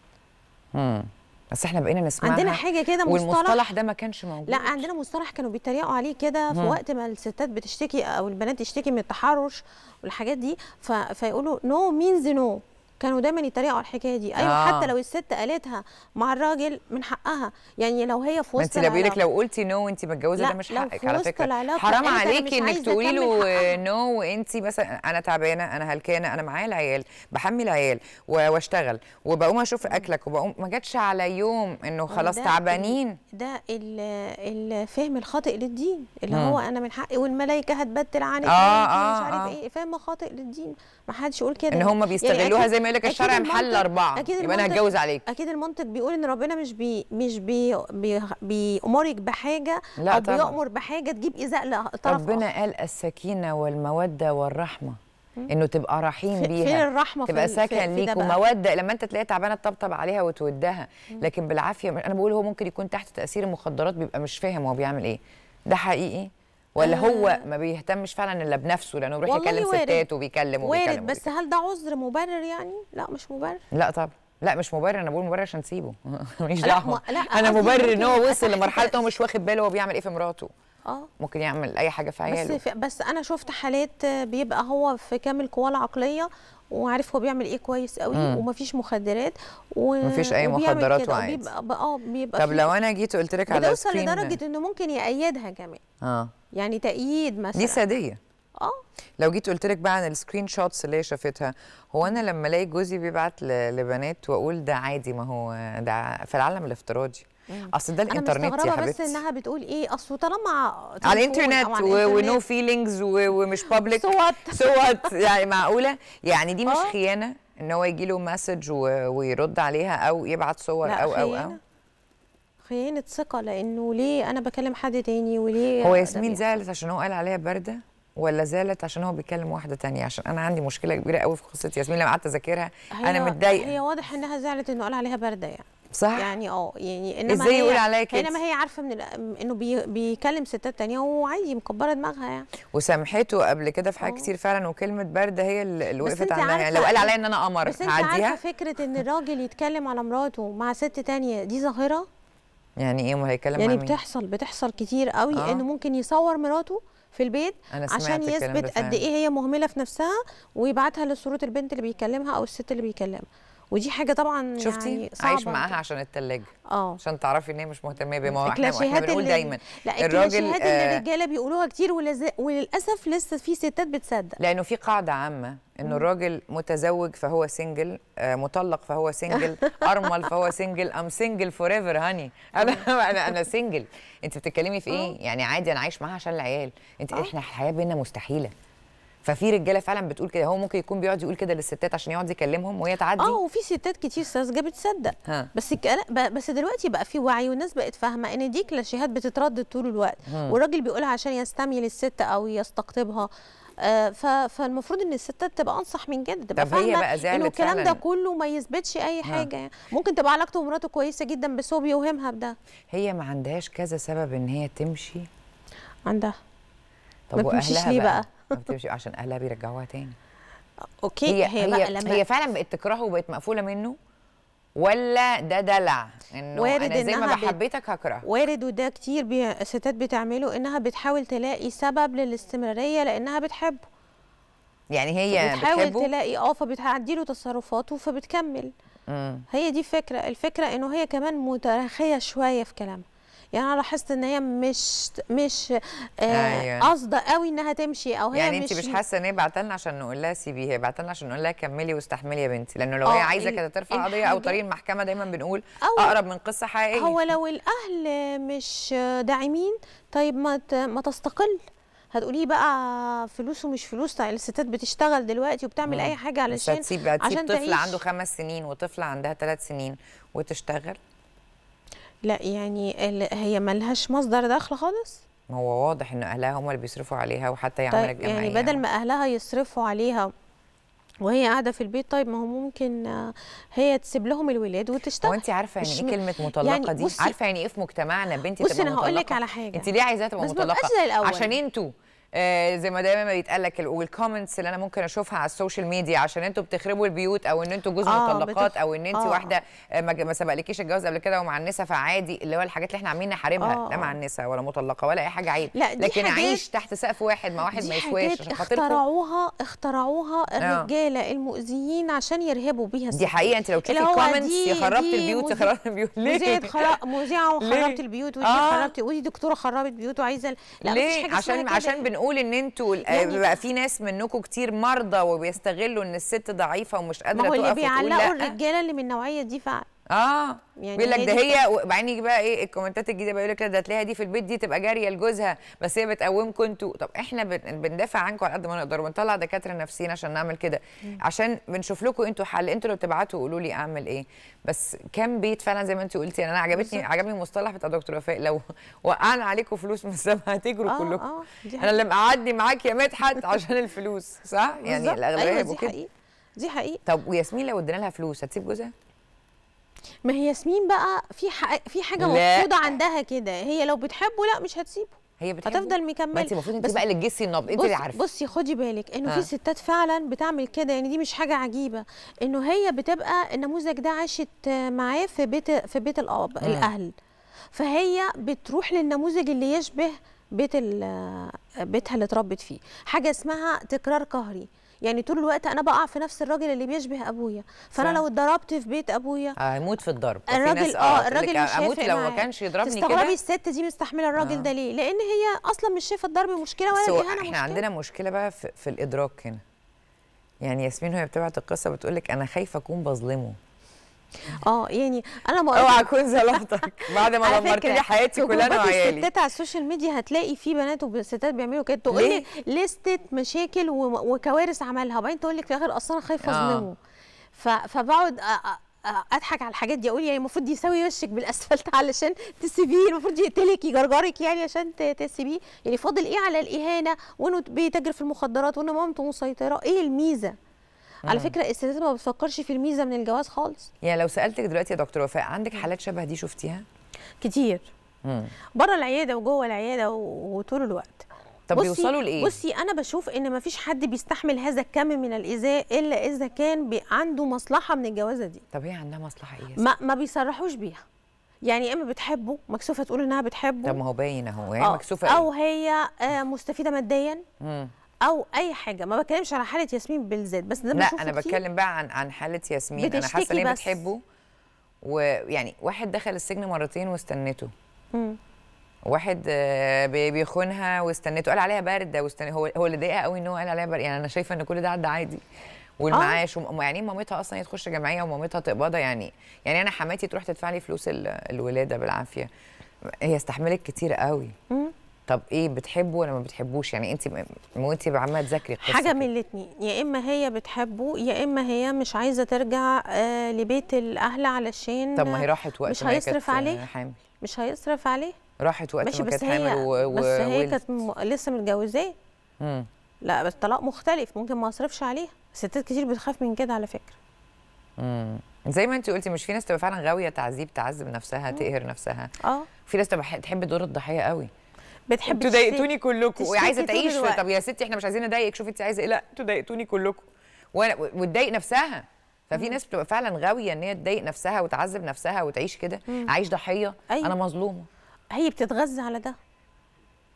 امم بس احنا بقينا نسمعها عندنا حاجه كده مصطلح والمصطلح ده ما كانش موجود لا عندنا مصطلح كانوا بيتريقوا عليه كده في وقت ما الستات بتشتكي او البنات تشتكي من التحرش والحاجات دي ف... فيقولوا نو مينز نو كانوا دايما يتريقوا على الحكايه دي ايوه آه. حتى لو الست قالتها مع الراجل من حقها يعني لو هي في وسط العلاقه انت لو قلتي نو وانت متجوزه ده مش حقك على فكره حرام عليكي انك تقولي له نو وانت مثلا انا تعبانه انا هلكانه انا معايا العيال بحمي العيال واشتغل وبقوم اشوف اكلك وبقوم ما جاتش على يوم انه خلاص تعبانين ده الفهم الخاطئ للدين اللي مم. هو انا من حقي والملائكه هتبدل عني آه آه مش عارف آه. ايه فهم خاطئ للدين ما حدش يقول كده ان هم يعني بيستغلوها يعني زي ما يقول لك الشرع محل اربعه أكيد يبقى انا هتجوز عليك اكيد المنطق بيقول ان ربنا مش بي مش بي بيامرك بحاجه لا او طبعا. بيامر بحاجه تجيب ايذاء لطرف ربنا أخر. قال السكينه والموده والرحمه انه تبقى رحيم في بيها فين الرحمه تبقى سكن ليك وموده لما انت تلاقي تعبانه تطبطب عليها وتودها لكن بالعافيه انا بقول هو ممكن يكون تحت تاثير المخدرات بيبقى مش فاهم هو بيعمل ايه ده حقيقي ولا آه. هو ما بيهتمش فعلا الا بنفسه لانه بيروح يكلم وارد. ستات وبيكلم وارد بس هل ده عذر مبرر يعني؟ لا مش مبرر لا طبعا لا مش مبرر انا بقول مبرر عشان تسيبه *laughs* ماليش دعوه انا مبرر ان هو وصل لمرحله هو مش واخد باله هو بيعمل ايه في مراته اه ممكن يعمل اي حاجه في عياله بس, بس انا شفت حالات بيبقى هو في كامل قواه العقليه وعارف هو بيعمل ايه كويس قوي مم. ومفيش مخدرات و... مفيش اي مخدرات وعادي بيبقى اه بيبقى طب لو انا جيت وقلت لك على بيوصل لدرجه انه ممكن يأيدها كمان اه يعني تأييد مثلا دي ساديه اه لو جيت قلت لك بقى عن السكرين شوتس اللي هي شافتها هو انا لما الاقي جوزي بيبعت لبنات واقول ده عادي ما هو ده في العالم الافتراضي اصل ده الانترنت يا حبيبتي بس انها بتقول ايه اصل طالما على الانترنت ونو فيلينجز ومش بابليك صوت صوت يعني معقوله يعني دي مش آه. خيانه ان هو يجي له مسج ويرد عليها او يبعت صور لا او او او خيانه ثقه لانه ليه انا بكلم حد تاني وليه هو ياسمين زعلت عشان هو قال عليها بارده ولا زعلت عشان هو بيكلم واحده تانية عشان انا عندي مشكله كبيره قوي في قصه ياسمين لما قعدت اذاكرها انا متضايقه هي واضح انها زعلت انه قال عليها بارده يعني صح يعني اه يعني انما ازاي يقول عليا كده انما هي عارفه من انه بي بيكلم ستات تانية وعادي مكبره دماغها يعني وسامحته قبل كده في حاجات آه. كتير فعلا وكلمه برد هي اللي وقفت عندها يعني لو قال عليا ان انا قمر بس انت عارفه فكره ان الراجل يتكلم على مراته مع ست تانية دي ظاهره يعني ايه ما هيكلم يعني بتحصل بتحصل كتير قوي آه. انه ممكن يصور مراته في البيت أنا عشان يثبت قد ايه هي مهمله في نفسها ويبعتها لصوره البنت اللي بيكلمها او الست اللي بيكلمها ودي حاجه طبعا شفتي يعني صعبة عايش معاها عشان الثلاجه اه عشان تعرفي ان هي مش مهتمه بيه ما هو احنا بنقول دايما لا الراجل آه اللي الرجاله بيقولوها كتير ولز... وللاسف لسه في ستات بتصدق لانه في قاعده عامه انه الراجل متزوج فهو سنجل آه مطلق فهو سنجل *laughs* ارمل فهو سنجل ام سنجل فور ايفر هاني انا انا انا سنجل انت بتتكلمي في ايه آه. يعني عادي انا عايش معاها عشان العيال انت آه. احنا الحياه بينا مستحيله ففي رجاله فعلا بتقول كده هو ممكن يكون بيقعد يقول كده للستات عشان يقعد يكلمهم وهي تعدي اه وفي ستات كتير ساذجه بتصدق ها. بس بس دلوقتي بقى في وعي والناس بقت فاهمه ان دي كلاشيهات بتتردد طول الوقت هم. والراجل بيقولها عشان يستمي للست او يستقطبها آه فالمفروض ان الستات تبقى انصح من جد تبقى فاهمه انه الكلام ده كله ما يثبتش اي حاجه يعني ممكن تبقى علاقته بمراته كويسه جدا بس هو بيوهمها بده هي ما عندهاش كذا سبب ان هي تمشي عندها طب ما تمشيش ليه بقى, بقى؟ بتمشي عشان اهلها بيرجعوها تاني اوكي هي هي, هي, لما هي فعلا بقت تكرهه وبقت مقفوله منه ولا ده دلع انه وارد انا زي ما بحبيتك هكره وارد وده كتير ستات الستات بتعمله انها بتحاول تلاقي سبب للاستمراريه لانها بتحبه يعني هي بتحاول بتحبه؟ تلاقي اه فبتعدي له تصرفاته فبتكمل مم. هي دي فكره الفكره انه هي كمان متراخيه شويه في كلامها يعني انا لاحظت ان هي مش مش قاصده آه أيوة. قوي انها تمشي او هي يعني مش انت مش حاسه ان هي بعت لنا عشان نقول لها سيبيها بعت لنا عشان نقول لها كملي واستحملي يا بنتي لانه لو هي آه، عايزه كده ترفع قضيه او طريق المحكمه دايما بنقول اقرب من قصه حقيقيه هو لو الاهل مش داعمين طيب ما ما تستقل هتقولي بقى فلوس ومش فلوس طيب الستات بتشتغل دلوقتي وبتعمل مم. اي حاجه علشان عشان عشان طفل عنده خمس سنين وطفله عندها ثلاث سنين وتشتغل لا يعني هي ملهاش مصدر دخل خالص ما هو واضح ان اهلها هم اللي بيصرفوا عليها وحتى هي طيب عملت يعني بدل ما اهلها يصرفوا عليها وهي قاعده في البيت طيب ما هو ممكن هي تسيب لهم الولاد وتشتغل هو انت عارفه يعني ايه كلمه يعني مطلقه يعني دي عارفه يعني ايه في مجتمعنا بنتي تبقى مطلقه بصي انا هقول لك على حاجه انت ليه عايزاها تبقى مطلقه عشان انتوا آه، زي ما دايما بيتقال لك والكومنتس اللي انا ممكن اشوفها على السوشيال ميديا عشان انتوا بتخربوا البيوت او ان انتوا جوز آه مطلقات او ان انت آه واحده آه، ما سبقلكيش الجواز قبل كده ومعنسه فعادي اللي هو الحاجات اللي احنا عاملين نحاربها آه لا معنسه آه. ولا مطلقه ولا اي حاجه عيب لكن عيش تحت سقف واحد مع واحد ما يسواش عشان خاطركم اخترعوها اخترعوها الرجاله آه. المؤذيين عشان يرهبوا بيها دي حقيقه انت لو تشوفي الكومنتس يا خربت البيوت يا خربت البيوت ليه؟ مذيعه *laughs* وخربت البيوت ودي خربت ودي دكتوره خربت بيوت وعايزه لا ليه؟ عشان عشان نقول ان انتوا يعني بقى في ناس منكم كتير مرضى وبيستغلوا ان الست ضعيفه ومش قادره تقف ما هو اللي بيعلقوا الرجاله اللي من النوعيه دي فعلا اه يعني بيقول لك ده هي وبعدين يجي بقى ايه الكومنتات الجديده بيقول لك لا ده تلاقيها دي في البيت دي تبقى جاريه لجوزها بس هي بتقومكم انتوا طب احنا بندافع عنكم على قد ما نقدر ونطلع دكاتره نفسيين عشان نعمل كده عشان بنشوف لكم انتوا حل انتوا اللي بتبعتوا قولوا لي اعمل ايه بس كم بيت فعلا زي ما انت قلتي يعني انا عجبتني عجبني المصطلح بتاع دكتور وفاء لو *laughs* وقعنا عليكم فلوس من السما هتجروا آه كلكم آه انا اللي مقعدني معاك يا مدحت عشان الفلوس صح يعني الاغلبيه أيوة دي حقيقة. دي حقيقه طب وياسمين لو ادينا لها فلوس هتسيب جوزها ما هي ياسمين بقى في حق... في حاجه مفروضه عندها كده هي لو بتحبه لا مش هتسيبه هي بتحبه هتفضل مكمله انت المفروض انت بقى اللي تجسي النبض انت اللي عارفه بصي خدي بالك انه آه. في ستات فعلا بتعمل كده يعني دي مش حاجه عجيبه انه هي بتبقى النموذج ده عاشت معاه في بيت في بيت الاب آه. الاهل فهي بتروح للنموذج اللي يشبه بيت بيتها اللي اتربت فيه حاجه اسمها تكرار قهري يعني طول الوقت انا بقع في نفس الراجل اللي بيشبه ابويا فانا لو اتضربت في بيت ابويا هموت في الضرب الراجل اه, آه، الراجل مش هيموت لو ما كانش يضربني كده تستغربي الست دي مستحمله الراجل آه. ده ليه لان هي اصلا مش شايفه الضرب مشكله ولا الاهانه احنا عندنا مشكله بقى في, في الادراك هنا يعني ياسمين وهي بتبعت القصه بتقول لك انا خايفه اكون بظلمه اه يعني انا ما اوعى اكون ظلمتك *laughs* بعد ما دمرت لي حياتي كلها انا وعيالي الستات على السوشيال ميديا هتلاقي في بنات وستات بيعملوا كده تقول لي ليستت مشاكل وكوارث عملها وبعدين تقول لك في الاخر اصل انا خايفه آه. اظلمه فبقعد اضحك على الحاجات دي اقول يعني المفروض يساوي وشك بالاسفلت *laughs* علشان تسيبيه المفروض يقتلك يجرجرك يعني عشان تسيبيه يعني فاضل ايه على الاهانه وانه بيتاجر في المخدرات وانه مامته مسيطره ايه الميزه على فكره الستات ما بتفكرش في الميزه من الجواز خالص يعني لو سالتك دلوقتي يا دكتور وفاء عندك حالات شبه دي شفتيها كتير بره العياده وجوه العياده وطول الوقت طب بصي بيوصلوا لايه بصي انا بشوف ان مفيش حد بيستحمل هذا الكم من الايذاء الا اذا كان عنده مصلحه من الجوازه دي طب هي عندها مصلحه ايه ما ما بيصرحوش بيها يعني اما بتحبه مكسوفه تقول انها بتحبه طب ما هو باين اهو هي آه، مكسوفه إيه؟ او هي آه، مستفيده ماديا مم. او اي حاجه ما بتكلمش على حاله ياسمين بالذات بس ده لا انا بتكلم بقى عن عن حاله ياسمين انا حاسه ان بتحبه ويعني واحد دخل السجن مرتين واستنته واحد آه، بيخونها واستنته قال عليها بارده واستنى هو هو اللي ضايقها قوي ان هو قال عليها بارده يعني انا شايفه ان كل ده عدى عادي والمعاش آه. وم... يعني إيه مامتها اصلا هي تخش جمعيه ومامتها تقبضها يعني يعني انا حماتي تروح تدفع لي فلوس الولاده بالعافيه هي استحملت كتير قوي مم. طب ايه بتحبه ولا ما بتحبوش يعني انت وانت عماله تذاكري حاجه من الاثنين يا اما هي بتحبه يا اما هي مش عايزه ترجع آه لبيت الاهل علشان طب ما هي راحت وقت مش هيصرف عليه حامل مش هيصرف عليه راحت وقت ما كانت حامل و... و... بس هي كانت م... لسه متجوزاه لا بس طلاق مختلف ممكن ما اصرفش عليها ستات كتير بتخاف من كده على فكره امم زي ما انت قلتي مش في ناس تبقى فعلا غاويه تعذيب تعذب نفسها مم. تقهر نفسها اه في ناس تبقى تحب دور الضحيه قوي بتحب تضايقتوني كلكم وعايزه تعيش طب يا ستي احنا مش عايزين نضايقك شوفي انت عايزه ايه لا تضايقتوني كلكم وتضايق نفسها ففي ناس بتبقى فعلا غاويه ان هي تضايق نفسها وتعذب نفسها وتعيش كده عايش ضحيه أيوة. انا مظلومه هي بتتغذى على ده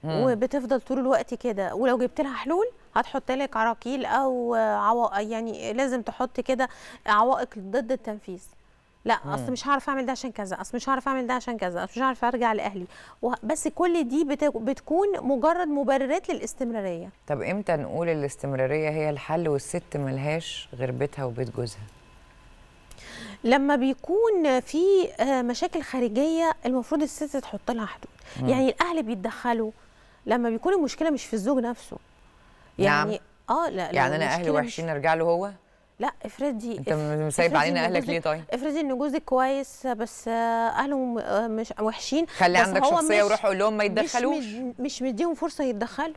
مم. وبتفضل طول الوقت كده ولو جبت لها حلول هتحط لك عراقيل او عوائق يعني لازم تحط كده عوائق ضد التنفيذ لا اصل مش هعرف اعمل ده عشان كذا اصل مش هعرف اعمل ده عشان كذا اصل مش هعرف ارجع لاهلي بس كل دي بتكون مجرد مبررات للاستمراريه طب امتى نقول الاستمراريه هي الحل والست ملهاش غير بيتها وبيت جوزها لما بيكون في آه، مشاكل خارجيه المفروض الست تحط لها حدود مم. يعني الاهل بيتدخلوا لما بيكون المشكله مش في الزوج نفسه نعم. يعني نعم. اه لا يعني انا اهلي وحشين ارجع له هو لا افرضي انت سايب علينا اهلك ليه طيب؟ افرضي ان جوزك كويس بس اهله آه، مش وحشين خلي عندك شخصيه وروح قول لهم ما يتدخلوش مش مديهم فرصه يتدخلوا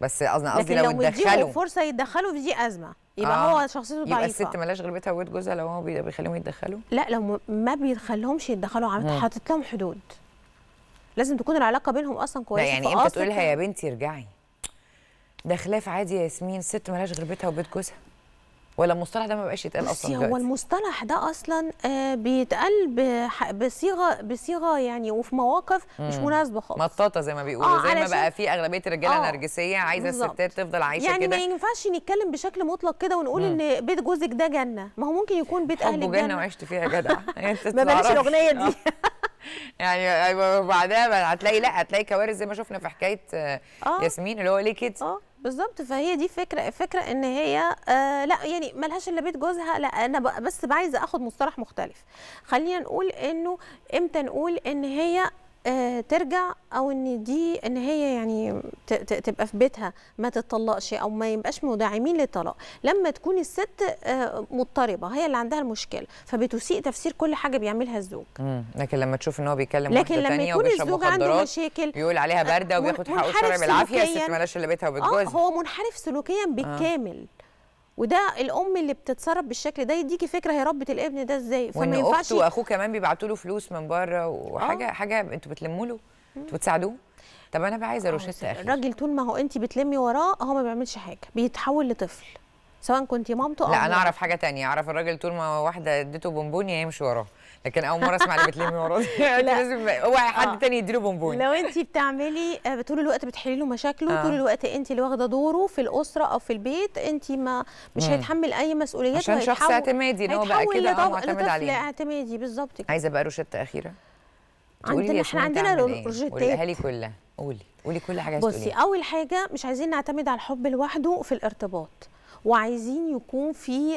بس قصدي قصدي لو, لو اتدخلوا فرصه يتدخلوا في دي ازمه يبقى آه. هو شخصيته ضعيفه يبقى الست مالهاش غير بيتها وبيت جوزها لو هو بيخليهم يتدخلوا لا لو ما بيخليهمش يتدخلوا حاطط لهم حدود لازم تكون العلاقه بينهم اصلا كويسه يعني امتى تقول لها يا بنتي ارجعي ده خلاف عادي يا ياسمين الست مالهاش غير بيتها وبيت جوزها ولا المصطلح ده ما بقاش يتقال اصلا هو المصطلح ده اصلا آه، بيتقال بصيغه بصيغه يعني وفي مواقف مش مناسبه خالص مطاطه زي ما بيقولوا آه زي ما بقى في اغلبيه الرجاله آه. نرجسيه عايزه بالزبط. الستات تفضل عايشه يعني كده يعني ما ينفعش نتكلم بشكل مطلق كده ونقول مم. ان بيت جوزك ده جنه ما هو ممكن يكون بيت اهلك جنه جنه وعشت فيها جدع *laughs* ما بلاش الاغنيه دي *laughs* يعني أيوة، وبعدها هتلاقي لا هتلاقي كوارث زي ما شفنا في حكايه آه. آه. ياسمين اللي هو ليه كده آه. بالظبط فهي دي فكره فكره ان هي آه لا يعني ملهاش الا بيت جوزها لا انا بس عايزه اخد مصطلح مختلف خلينا نقول انه امتى نقول ان هي آه، ترجع او ان دي ان هي يعني تبقى في بيتها ما تتطلقش او ما يبقاش مداعمين للطلاق لما تكون الست آه، مضطربه هي اللي عندها المشكله فبتسيء تفسير كل حاجه بيعملها الزوج لكن لما تشوف ان هو بيتكلم لكن لما يكون الزوج عنده مشاكل بيقول عليها بارده آه، وبياخد حقه الشرعي بالعافيه الست مالهاش الا بيتها وبتجوزها آه هو منحرف سلوكيا بالكامل آه. وده الام اللي بتتصرف بالشكل ده يديكي فكره هي ربت الابن ده ازاي فما ينفعش واخوه كمان بيبعتوا له فلوس من بره وحاجه أوه. حاجه انتوا بتلموا له انتوا بتساعدوه طب انا بقى عايزه آه، روشته اخي الراجل طول ما هو انت بتلمي وراه هو ما بيعملش حاجه بيتحول لطفل سواء كنت مامته او لا انا اعرف حاجه تانية اعرف الراجل طول ما واحده اديته بونبون يمشي وراه لكن اول مره اسمع اللي بتلمي وراه *laughs* لازم اوعى حد آه. تاني يديله بونبون لو انت بتعملي آه، طول الوقت بتحلي له مشاكله آه. طول الوقت انت اللي واخده دوره في الاسره او في البيت انت ما مش هيتحمل اي مسؤوليات عشان شخص اعتمادي ان هو بقى كده اه معتمد عليه اعتمادي بالظبط كده عايزه بقى روشته اخيره عندنا احنا عندنا إيه. قوليها لي كلها قولي قولي كل حاجه بصي اول حاجه مش عايزين نعتمد على الحب لوحده في الارتباط وعايزين يكون في آه، آه،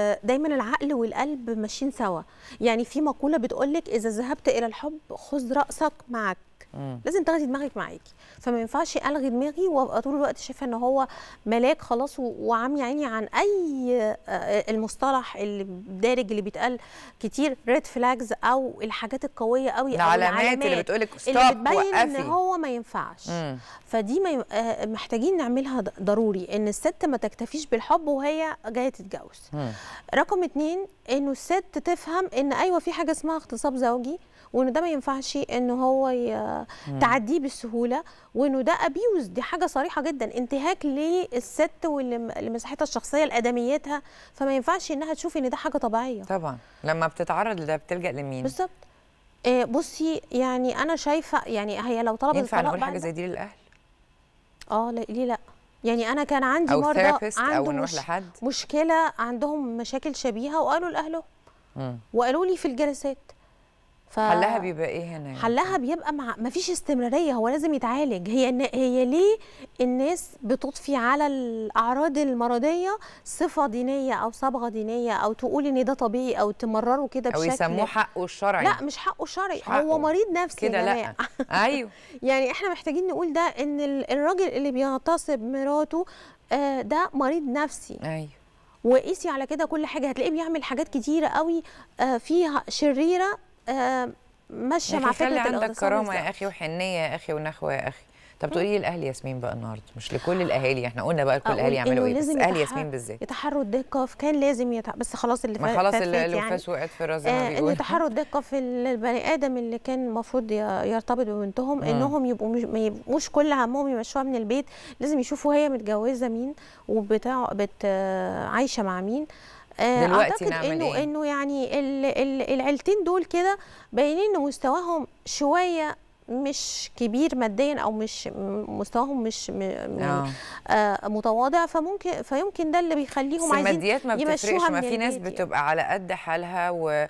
آه، دايما العقل والقلب ماشيين سوا يعني في مقوله بتقولك اذا ذهبت الى الحب خذ راسك معك مم. لازم تاخدي دماغك معاكي فما ينفعش الغي دماغي وابقى طول الوقت شايفه ان هو ملاك خلاص وعمي عيني عن اي آه، آه، المصطلح اللي الدارج اللي بيتقال كتير ريد فلاجز او الحاجات القويه قوي او العلامات اللي بتقول ستوب اللي بتبين وقفي. ان هو ما ينفعش مم. فدي ما آه، محتاجين نعملها ضروري ان الست ما تكتفيش بالحب وهي جايه تتجوز رقم اتنين انه الست تفهم ان ايوه في حاجه اسمها اغتصاب زوجي وان ده ما ينفعش ان هو ي... تعديه بسهوله وانه ده ابيوز دي حاجه صريحه جدا انتهاك للست ولمساحتها الشخصيه لادميتها فما ينفعش انها تشوف ان ده حاجه طبيعيه طبعا لما بتتعرض لده بتلجا لمين بالظبط آه، بصي يعني انا شايفه يعني هي لو طلبت ينفع نقول حاجه زي دي للاهل اه ليه لا يعني انا كان عندي أو مرضى أو مش لحد. مشكله عندهم مشاكل شبيهه وقالوا لاهلهم وقالوا لي في الجلسات ف... حلها بيبقى ايه هنا؟ يعني؟ حلها بيبقى مع ما فيش استمراريه هو لازم يتعالج هي هي ليه الناس بتطفي على الاعراض المرضيه صفه دينيه او صبغه دينيه او تقول ان ده طبيعي او تمرره كده بشكل او يسموه حقه الشرعي لا مش حقه الشرعي حقه. هو مريض نفسي كده لا *laughs* ايوه يعني احنا محتاجين نقول ده ان الراجل اللي بيغتصب مراته آه، ده مريض نفسي ايوه وقيسي على كده كل حاجه هتلاقيه بيعمل حاجات كتيره قوي آه، فيها شريره آه، ماشيه مع فكره عندك كرامه يا اخي وحنيه يا اخي ونخوه يا اخي طب تقولي لي الاهلي ياسمين بقى النهارده مش لكل الاهالي احنا قلنا بقى كل الاهالي يعملوا ايه بس اهل ياسمين بالذات يتحروا الدقه كان لازم يتع... بس خلاص اللي ما خلاص الوفاس يعني. وقعت في الراس آه، يعني. بيقول يتحروا الدقه في البني ادم اللي كان المفروض يرتبط ببنتهم آه. انهم يبقوا مش... ما يبقوش كل همهم يمشوها من البيت لازم يشوفوا هي متجوزه مين وبتاع بت... عايشه مع مين آه، دلوقتي اعتقد انه إيه؟ انه يعني العيلتين دول كده باينين ان مستواهم شويه مش كبير ماديا او مش مستواهم مش يعني، آه. آه. متواضع فممكن فيمكن ده اللي بيخليهم عايزين الماديات ما بتفرقش ما في ناس يعني. بتبقى على قد حالها و...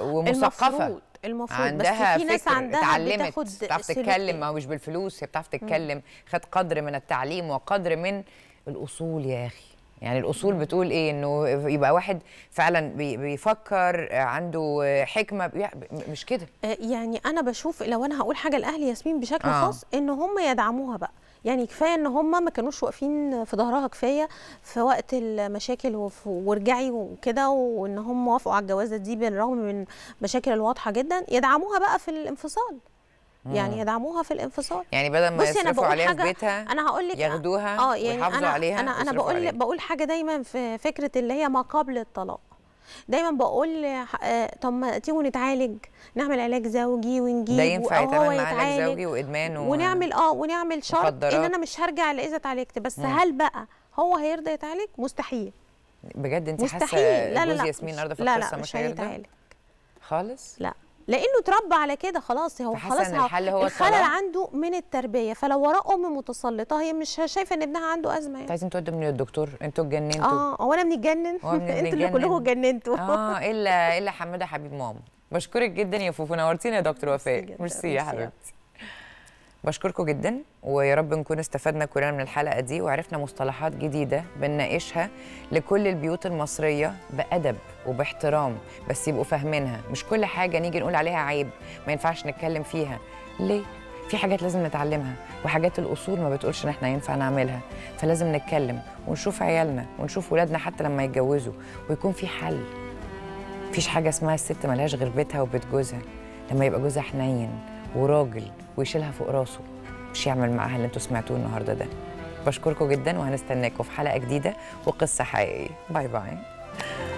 ومثقفه المفروض المفروض عندها بس في ناس عندها اتعلمت بتعرف تتكلم ما مش بالفلوس هي بتعرف تتكلم خد قدر من التعليم وقدر من الاصول يا اخي يعني الاصول بتقول ايه انه يبقى واحد فعلا بيفكر عنده حكمه يعني مش كده آه، يعني انا بشوف لو انا هقول حاجه لاهلي ياسمين بشكل آه. خاص ان هم يدعموها بقى يعني كفايه ان هم ما كانوش واقفين في ظهرها كفايه في وقت المشاكل وارجعي وكده وان هم وافقوا على الجوازه دي بالرغم من مشاكل الواضحه جدا يدعموها بقى في الانفصال يعني يدعموها في الانفصال يعني بدل ما يصرفوا عليها في بيتها انا هقول لك ياخدوها اه يعني انا عليها انا انا بقول عليها. بقول حاجه دايما في فكره اللي هي ما قبل الطلاق دايما بقول آه، طب ما تيجوا نتعالج نعمل علاج زوجي ونجيب ده ينفع يتعالج مع علاج زوجي وادمان و... ونعمل اه ونعمل شرط مخدرات. ان انا مش هرجع الا اذا اتعالجت بس مم. هل بقى هو هيرضى يتعالج مستحيل بجد انت حاسه مستحيل لا لا لا ياسمين النهارده في القصه مش, مش هيرضى خالص لا لانه اتربى على كده خلاص هو خلاص الحل هو الخلل عنده من التربيه فلو وراه ام متسلطه هي مش شايفه ان ابنها عنده ازمه يعني عايزين تودوا من الدكتور انتوا اتجننتوا اه هو انا بنتجنن *laughs* انتوا اللي كلكم اتجننتوا اه الا الا حماده حبيب ماما بشكرك جدا يا فوفو نورتينا يا دكتور وفاء ميرسي يا حبيبتي بشكركم جدا ويا رب نكون استفدنا كلنا من الحلقه دي وعرفنا مصطلحات جديده بنناقشها لكل البيوت المصريه بادب وباحترام بس يبقوا فاهمينها مش كل حاجه نيجي نقول عليها عيب ما ينفعش نتكلم فيها ليه في حاجات لازم نتعلمها وحاجات الاصول ما بتقولش ان احنا ينفع نعملها فلازم نتكلم ونشوف عيالنا ونشوف ولادنا حتى لما يتجوزوا ويكون في حل مفيش حاجه اسمها الست ملهاش غير بيتها وبيت جوزها لما يبقى جوزها حنين وراجل ويشيلها فوق راسه مش يعمل معاها اللي انتوا سمعتوه النهارده ده بشكركم جدا وهنستناكم في حلقه جديده وقصه حقيقيه باي باي